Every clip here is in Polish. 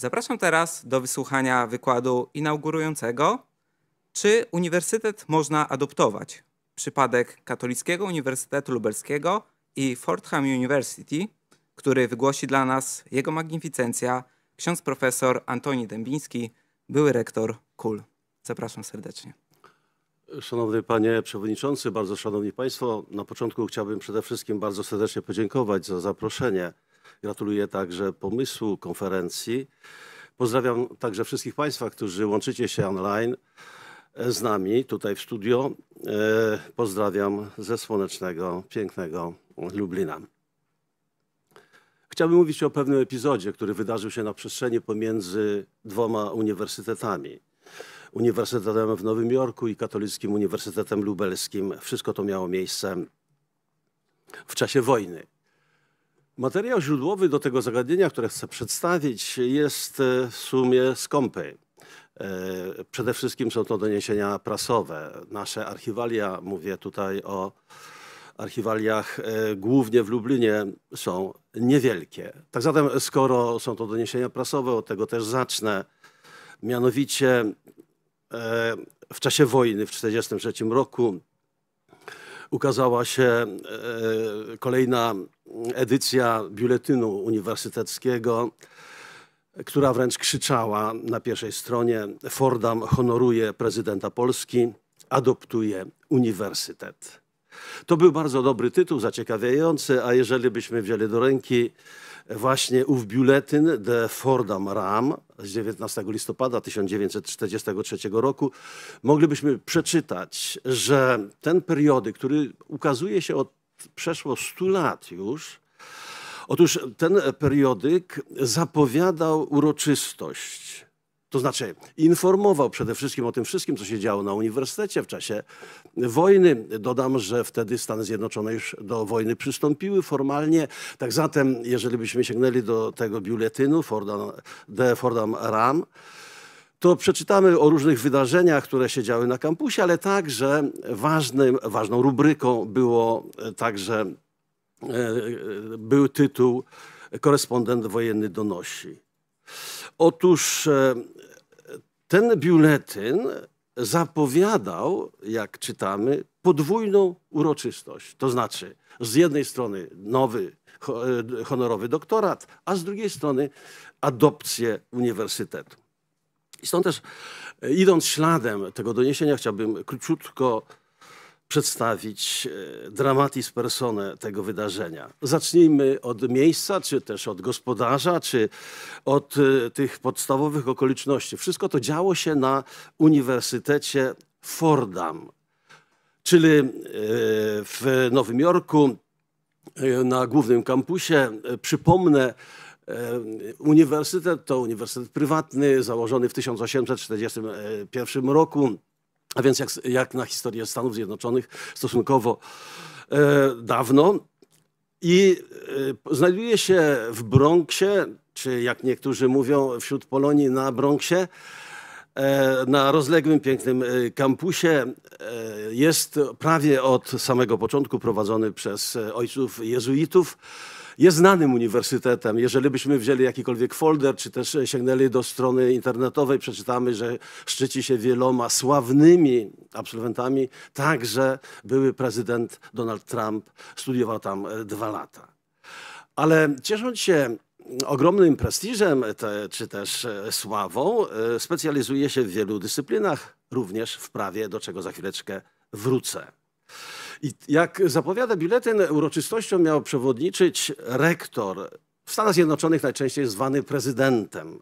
Zapraszam teraz do wysłuchania wykładu inaugurującego Czy uniwersytet można adoptować? Przypadek Katolickiego Uniwersytetu Lubelskiego i Fordham University, który wygłosi dla nas jego magnificencja ksiądz profesor Antoni Dębiński, były rektor KUL. Zapraszam serdecznie. Szanowny panie przewodniczący, bardzo szanowni państwo, na początku chciałbym przede wszystkim bardzo serdecznie podziękować za zaproszenie. Gratuluję także pomysłu konferencji. Pozdrawiam także wszystkich Państwa, którzy łączycie się online z nami tutaj w studio. E, pozdrawiam ze słonecznego, pięknego Lublina. Chciałbym mówić o pewnym epizodzie, który wydarzył się na przestrzeni pomiędzy dwoma uniwersytetami. Uniwersytetem w Nowym Jorku i Katolickim Uniwersytetem Lubelskim. Wszystko to miało miejsce w czasie wojny. Materiał źródłowy do tego zagadnienia, które chcę przedstawić, jest w sumie skąpy. E, przede wszystkim są to doniesienia prasowe. Nasze archiwalia, mówię tutaj o archiwaliach e, głównie w Lublinie, są niewielkie. Tak zatem, skoro są to doniesienia prasowe, od tego też zacznę. Mianowicie e, w czasie wojny w 1943 roku ukazała się kolejna edycja biuletynu uniwersyteckiego, która wręcz krzyczała na pierwszej stronie: Fordham honoruje prezydenta Polski, adoptuje uniwersytet. To był bardzo dobry tytuł, zaciekawiający, a jeżeli byśmy wzięli do ręki właśnie ów biuletyn The Fordham Ram z 19 listopada 1943 roku, moglibyśmy przeczytać, że ten periodyk, który ukazuje się od przeszło 100 lat już. Otóż ten periodyk zapowiadał uroczystość. To znaczy, informował przede wszystkim o tym wszystkim, co się działo na uniwersytecie w czasie wojny. Dodam, że wtedy Stany Zjednoczone już do wojny przystąpiły formalnie. Tak zatem, jeżeli byśmy sięgnęli do tego biuletynu Fordham, The Fordham Ram, to przeczytamy o różnych wydarzeniach, które się działy na kampusie, ale także ważnym, ważną rubryką było e, także e, e, był tytuł Korespondent wojenny donosi. Otóż ten biuletyn zapowiadał, jak czytamy, podwójną uroczystość. To znaczy, z jednej strony nowy honorowy doktorat, a z drugiej strony adopcję uniwersytetu. I stąd też, e, idąc śladem tego doniesienia, chciałbym króciutko przedstawić e, dramatis personae tego wydarzenia. Zacznijmy od miejsca, czy też od gospodarza, czy od e, tych podstawowych okoliczności. Wszystko to działo się na Uniwersytecie Fordham, czyli w Nowym Jorku, na głównym kampusie. Przypomnę, Uniwersytet to uniwersytet prywatny, założony w 1841 e, roku, a więc jak, jak na historię Stanów Zjednoczonych stosunkowo e, dawno. I e, znajduje się w Bronxie, czy jak niektórzy mówią, wśród Polonii na Bronxie na rozległym, pięknym kampusie. Jest prawie od samego początku prowadzony przez ojców jezuitów jest znanym uniwersytetem. Jeżeli byśmy wzięli jakikolwiek folder, czy też sięgnęli do strony internetowej, przeczytamy, że szczyci się wieloma sławnymi absolwentami. Także były prezydent Donald Trump studiował tam e, dwa lata. Ale ciesząc się ogromnym prestiżem e, te, czy też e, sławą, specjalizuje się w wielu dyscyplinach, również w prawie, do czego za chwileczkę wrócę. I jak zapowiada biletyn, uroczystością miał przewodniczyć rektor. W Stanach Zjednoczonych najczęściej zwany prezydentem.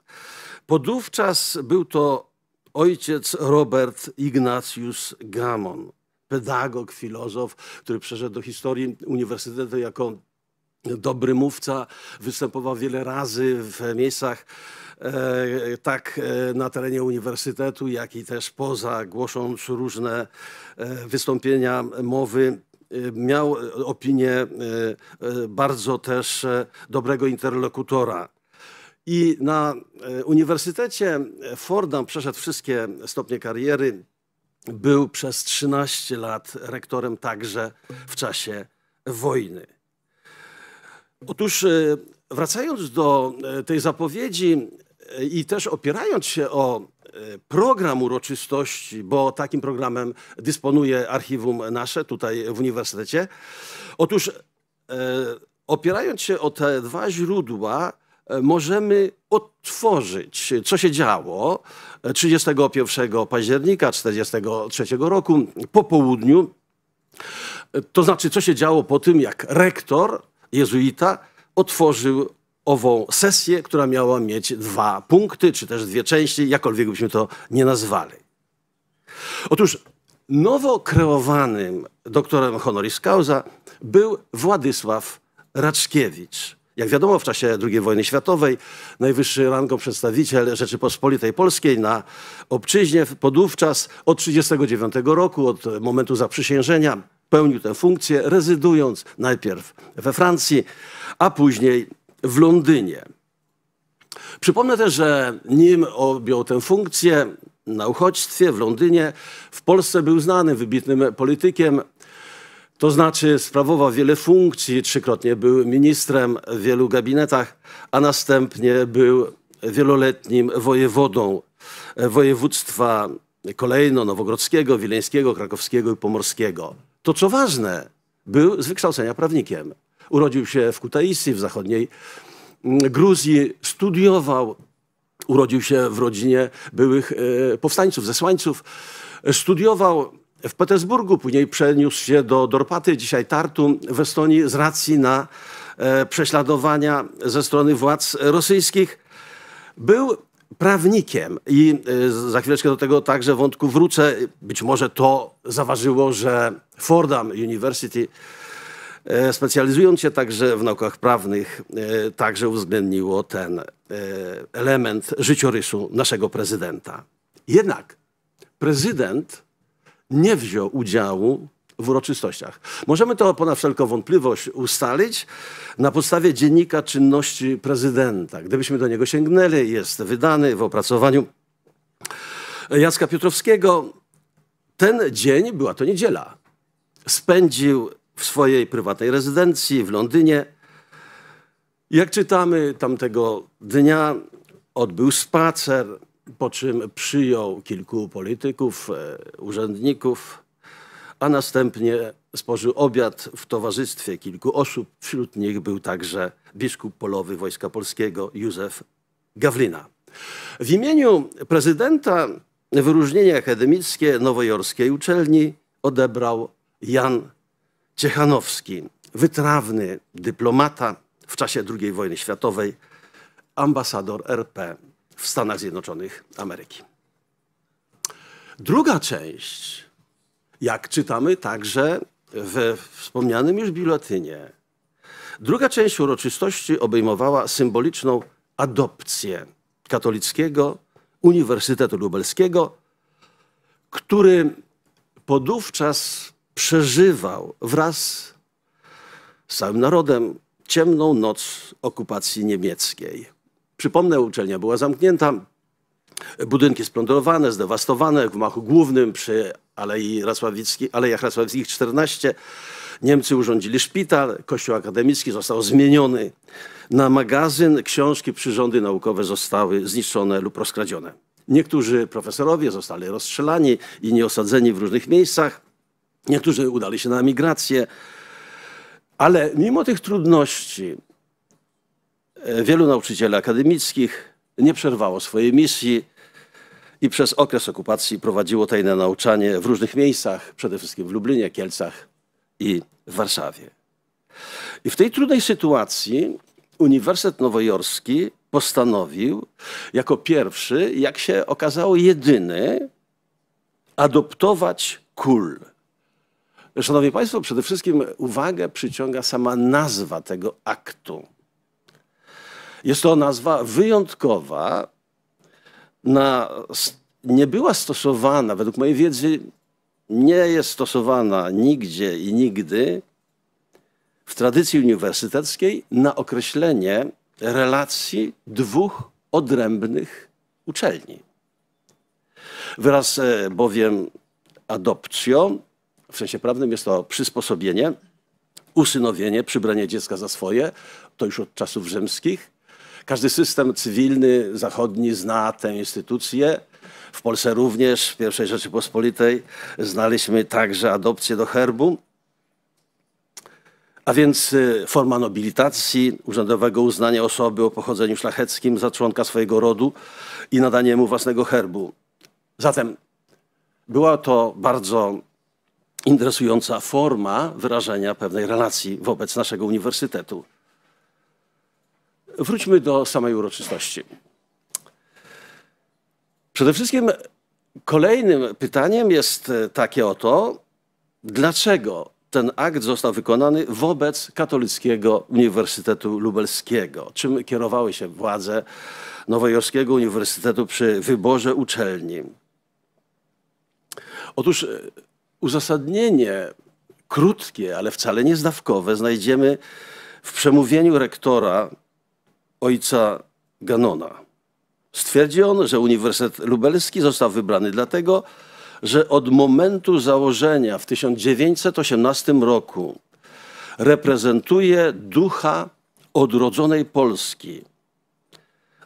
Podówczas był to ojciec Robert Ignatius Gamon, pedagog, filozof, który przeszedł do historii uniwersytetu jako dobry mówca, występował wiele razy w miejscach e, tak e, na terenie uniwersytetu, jak i też poza, głosząc różne e, wystąpienia, mowy. Miał opinię bardzo też dobrego interlokutora. I na Uniwersytecie Fordham przeszedł wszystkie stopnie kariery. Był przez 13 lat rektorem także w czasie wojny. Otóż e, wracając do e, tej zapowiedzi e, i też opierając się o program uroczystości, bo takim programem dysponuje archiwum nasze tutaj w uniwersytecie. Otóż opierając się o te dwa źródła, możemy odtworzyć, co się działo 31 października 1943 roku po południu. To znaczy, co się działo po tym, jak rektor jezuita otworzył ową sesję, która miała mieć dwa punkty, czy też dwie części, jakkolwiek byśmy to nie nazwali. Otóż nowo kreowanym doktorem honoris causa był Władysław Raczkiewicz. Jak wiadomo, w czasie II wojny światowej najwyższy rangą przedstawiciel Rzeczypospolitej Polskiej na obczyźnie podówczas od 1939 roku, od momentu zaprzysiężenia pełnił tę funkcję, rezydując najpierw we Francji, a później w Londynie. Przypomnę też, że nim objął tę funkcję na uchodźstwie w Londynie, w Polsce był znany wybitnym politykiem, to znaczy sprawował wiele funkcji, trzykrotnie był ministrem w wielu gabinetach, a następnie był wieloletnim wojewodą województwa kolejno nowogrodzkiego, wileńskiego, krakowskiego i pomorskiego. To co ważne, był z wykształcenia prawnikiem. Urodził się w Kutaisi, w zachodniej mm, Gruzji, studiował, urodził się w rodzinie byłych e, powstańców, zesłańców, studiował w Petersburgu, później przeniósł się do Dorpaty, dzisiaj Tartu w Estonii z racji na e, prześladowania ze strony władz rosyjskich. Był prawnikiem. I y, za chwileczkę do tego także wątku wrócę. Być może to zaważyło, że Fordham University, y, specjalizując się także w naukach prawnych, y, także uwzględniło ten element życiorysu naszego prezydenta. Jednak prezydent nie wziął udziału w uroczystościach. Możemy to ponad wszelką wątpliwość ustalić na podstawie dziennika czynności prezydenta. Gdybyśmy do niego sięgnęli, jest wydany w opracowaniu Jacka Piotrowskiego. Ten dzień, była to niedziela, spędził w swojej prywatnej rezydencji w Londynie. Jak czytamy, tamtego dnia odbył spacer, po czym przyjął kilku polityków, e, urzędników, a następnie spożył obiad w towarzystwie kilku osób. Wśród nich był także biskup polowy Wojska Polskiego Józef Gawlina. W imieniu prezydenta wyróżnienie akademickie nowojorskiej uczelni odebrał Jan Ciechanowski, wytrawny dyplomata w czasie II wojny światowej, ambasador RP w Stanach Zjednoczonych Ameryki. Druga część jak czytamy także we wspomnianym już biuletynie. Druga część uroczystości obejmowała symboliczną adopcję katolickiego Uniwersytetu Lubelskiego, który podówczas przeżywał wraz z całym narodem ciemną noc okupacji niemieckiej. Przypomnę, uczelnia była zamknięta, budynki splądrowane, zdewastowane, w machu głównym przy Alei Rasławicki, Alejach Rasławickich 14. Niemcy urządzili szpital, kościół akademicki został zmieniony na magazyn, książki, przyrządy naukowe zostały zniszczone lub rozkradzione. Niektórzy profesorowie zostali rozstrzelani i nieosadzeni w różnych miejscach, niektórzy udali się na emigrację, ale mimo tych trudności e, wielu nauczycieli akademickich nie przerwało swojej misji, i przez okres okupacji prowadziło tajne nauczanie w różnych miejscach, przede wszystkim w Lublinie, Kielcach i w Warszawie. I w tej trudnej sytuacji Uniwersytet Nowojorski postanowił, jako pierwszy, jak się okazało, jedyny, adoptować kul. Szanowni Państwo, przede wszystkim uwagę przyciąga sama nazwa tego aktu. Jest to nazwa wyjątkowa, na, nie była stosowana, według mojej wiedzy, nie jest stosowana nigdzie i nigdy w tradycji uniwersyteckiej na określenie relacji dwóch odrębnych uczelni. Wyraz e, bowiem adopcjo, w sensie prawnym jest to przysposobienie, usynowienie, przybranie dziecka za swoje, to już od czasów rzymskich, każdy system cywilny zachodni zna tę instytucję. W Polsce również, w pierwszej Rzeczypospolitej, znaliśmy także adopcję do herbu. A więc y, forma nobilitacji, urzędowego uznania osoby o pochodzeniu szlacheckim za członka swojego rodu i nadanie mu własnego herbu. Zatem była to bardzo interesująca forma wyrażenia pewnej relacji wobec naszego uniwersytetu wróćmy do samej uroczystości. Przede wszystkim kolejnym pytaniem jest e, takie oto, dlaczego ten akt został wykonany wobec Katolickiego Uniwersytetu Lubelskiego, czym kierowały się władze Nowojorskiego Uniwersytetu przy wyborze uczelni. Otóż e, uzasadnienie krótkie, ale wcale nie zdawkowe znajdziemy w przemówieniu rektora ojca Ganona. Stwierdzi on, że Uniwersytet Lubelski został wybrany dlatego, że od momentu założenia w 1918 roku reprezentuje ducha odrodzonej Polski.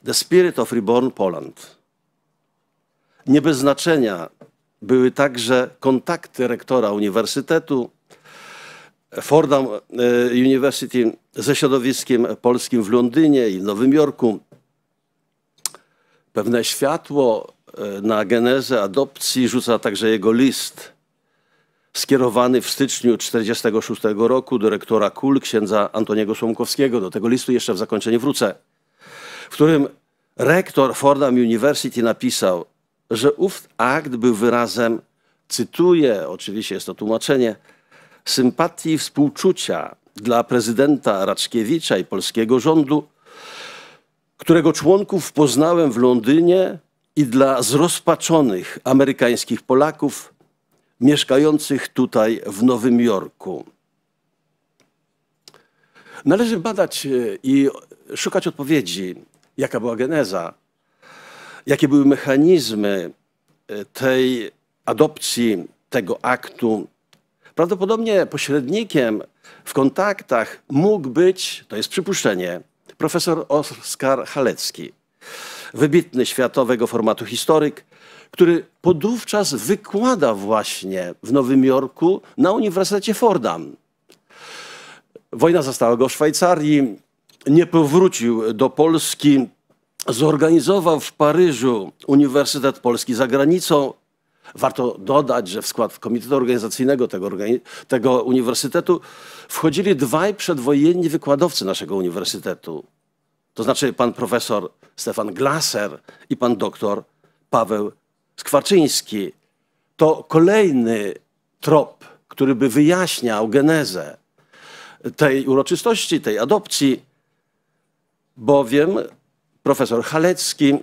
The Spirit of Reborn Poland. Nie bez znaczenia były także kontakty rektora uniwersytetu Fordham e, University ze środowiskiem polskim w Londynie i w Nowym Jorku. Pewne światło e, na genezę adopcji rzuca także jego list skierowany w styczniu 1946 roku do rektora KUL księdza Antoniego Słomkowskiego. Do tego listu jeszcze w zakończeniu wrócę, w którym rektor Fordham University napisał, że ów akt był wyrazem, cytuję, oczywiście jest to tłumaczenie, sympatii i współczucia dla prezydenta Raczkiewicza i polskiego rządu, którego członków poznałem w Londynie i dla zrozpaczonych amerykańskich Polaków mieszkających tutaj w Nowym Jorku. Należy badać e, i szukać odpowiedzi, jaka była geneza, jakie były mechanizmy e, tej adopcji, tego aktu Prawdopodobnie pośrednikiem w kontaktach mógł być, to jest przypuszczenie, profesor Oskar Halecki, wybitny światowego formatu historyk, który podówczas wykłada właśnie w Nowym Jorku na Uniwersytecie Fordham. Wojna zastała go w Szwajcarii, nie powrócił do Polski, zorganizował w Paryżu Uniwersytet Polski za granicą, Warto dodać, że w skład komitetu organizacyjnego tego, tego uniwersytetu wchodzili dwaj przedwojenni wykładowcy naszego uniwersytetu. To znaczy pan profesor Stefan Glaser i pan doktor Paweł Skwarczyński. To kolejny trop, który by wyjaśniał genezę tej uroczystości, tej adopcji, bowiem profesor Halecki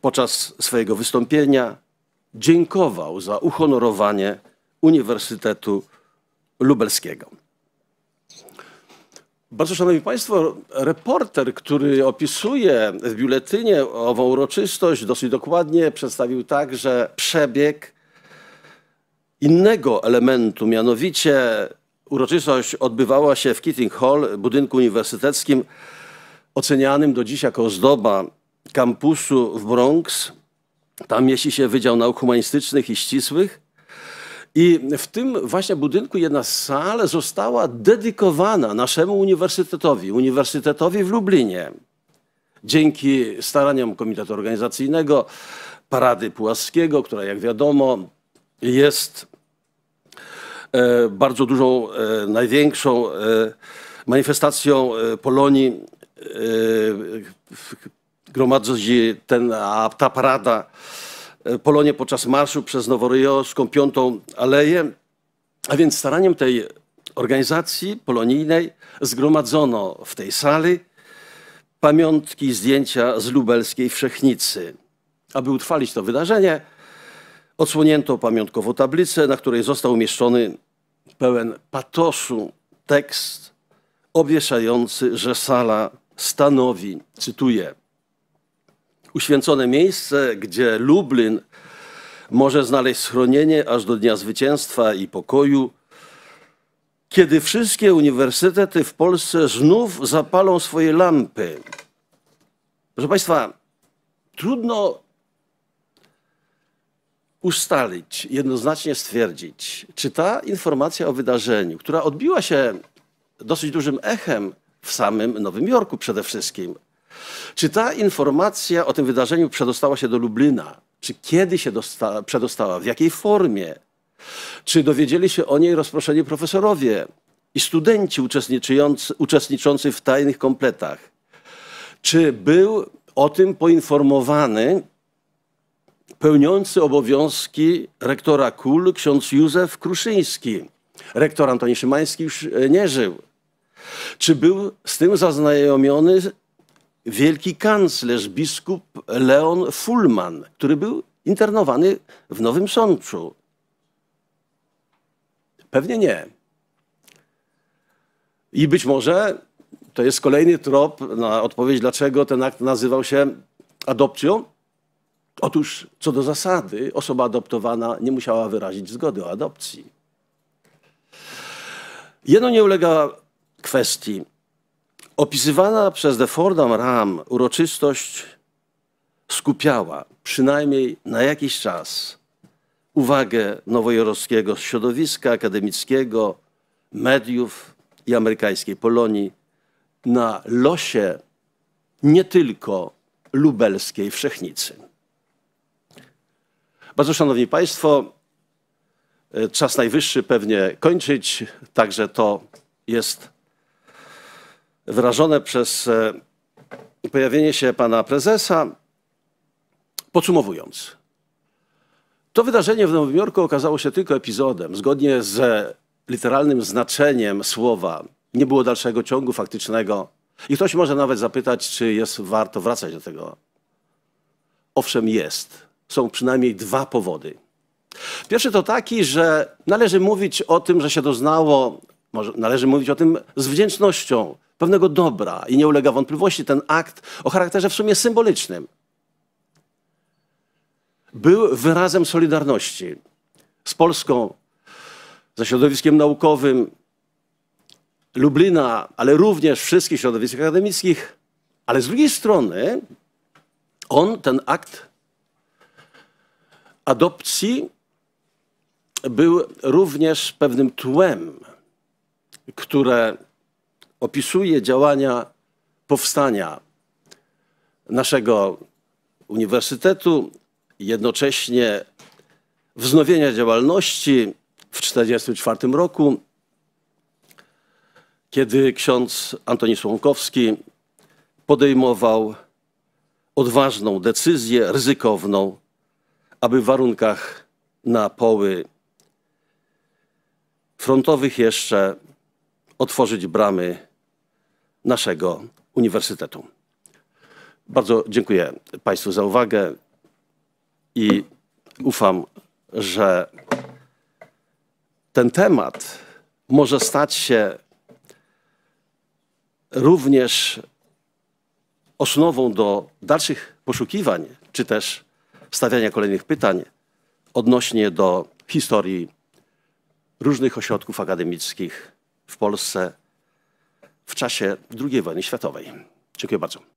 podczas swojego wystąpienia dziękował za uhonorowanie Uniwersytetu Lubelskiego. Bardzo szanowni państwo, reporter, który opisuje w biuletynie ową uroczystość, dosyć dokładnie przedstawił także przebieg innego elementu, mianowicie uroczystość odbywała się w Keating Hall, budynku uniwersyteckim, ocenianym do dziś jako ozdoba kampusu w Bronx, tam mieści się Wydział Nauk Humanistycznych i Ścisłych. I w tym właśnie budynku jedna sala została dedykowana naszemu uniwersytetowi, Uniwersytetowi w Lublinie. Dzięki staraniom Komitetu Organizacyjnego, Parady płaskiego, która jak wiadomo jest e, bardzo dużą, e, największą e, manifestacją Polonii gromadzi ten, a, ta parada e, Polonie podczas marszu przez Noworyjowską Piątą Aleję. A więc staraniem tej organizacji polonijnej zgromadzono w tej sali pamiątki i zdjęcia z lubelskiej Wszechnicy. Aby utrwalić to wydarzenie, odsłonięto pamiątkowo tablicę, na której został umieszczony pełen patosu tekst obwieszający, że sala stanowi, cytuję, uświęcone miejsce, gdzie Lublin może znaleźć schronienie aż do Dnia Zwycięstwa i Pokoju, kiedy wszystkie uniwersytety w Polsce znów zapalą swoje lampy. Proszę Państwa, trudno ustalić, jednoznacznie stwierdzić, czy ta informacja o wydarzeniu, która odbiła się dosyć dużym echem w samym Nowym Jorku przede wszystkim, czy ta informacja o tym wydarzeniu przedostała się do Lublina? Czy kiedy się dostała? przedostała? W jakiej formie? Czy dowiedzieli się o niej rozproszeni profesorowie i studenci uczestniczący, uczestniczący w tajnych kompletach? Czy był o tym poinformowany pełniący obowiązki rektora KUL ksiądz Józef Kruszyński? Rektor Antoni Szymański już e, nie żył. Czy był z tym zaznajomiony wielki kanclerz, biskup Leon Fulman, który był internowany w Nowym Sączu. Pewnie nie. I być może to jest kolejny trop na odpowiedź, dlaczego ten akt nazywał się adopcją. Otóż, co do zasady, osoba adoptowana nie musiała wyrazić zgody o adopcji. Jedno nie ulega kwestii. Opisywana przez The Fordham Ram uroczystość skupiała przynajmniej na jakiś czas uwagę nowojorskiego środowiska akademickiego, mediów i amerykańskiej Polonii na losie nie tylko lubelskiej wszechnicy. Bardzo szanowni państwo, e, czas najwyższy pewnie kończyć, także to jest wyrażone przez e, pojawienie się pana prezesa. Podsumowując, to wydarzenie w Nowym Jorku okazało się tylko epizodem. Zgodnie z literalnym znaczeniem słowa nie było dalszego ciągu faktycznego. I ktoś może nawet zapytać, czy jest warto wracać do tego. Owszem, jest. Są przynajmniej dwa powody. Pierwszy to taki, że należy mówić o tym, że się doznało, należy mówić o tym z wdzięcznością, pewnego dobra i nie ulega wątpliwości ten akt o charakterze w sumie symbolicznym był wyrazem solidarności z Polską, ze środowiskiem naukowym Lublina, ale również wszystkich środowisk akademickich. Ale z drugiej strony on, ten akt adopcji, był również pewnym tłem, które opisuje działania powstania naszego uniwersytetu, jednocześnie wznowienia działalności w 1944 roku, kiedy ksiądz Antoni Słonkowski podejmował odważną decyzję, ryzykowną, aby w warunkach na poły frontowych jeszcze otworzyć bramy naszego uniwersytetu. Bardzo dziękuję Państwu za uwagę i ufam, że ten temat może stać się również osnową do dalszych poszukiwań, czy też stawiania kolejnych pytań odnośnie do historii różnych ośrodków akademickich w Polsce w czasie II wojny światowej. Dziękuję bardzo.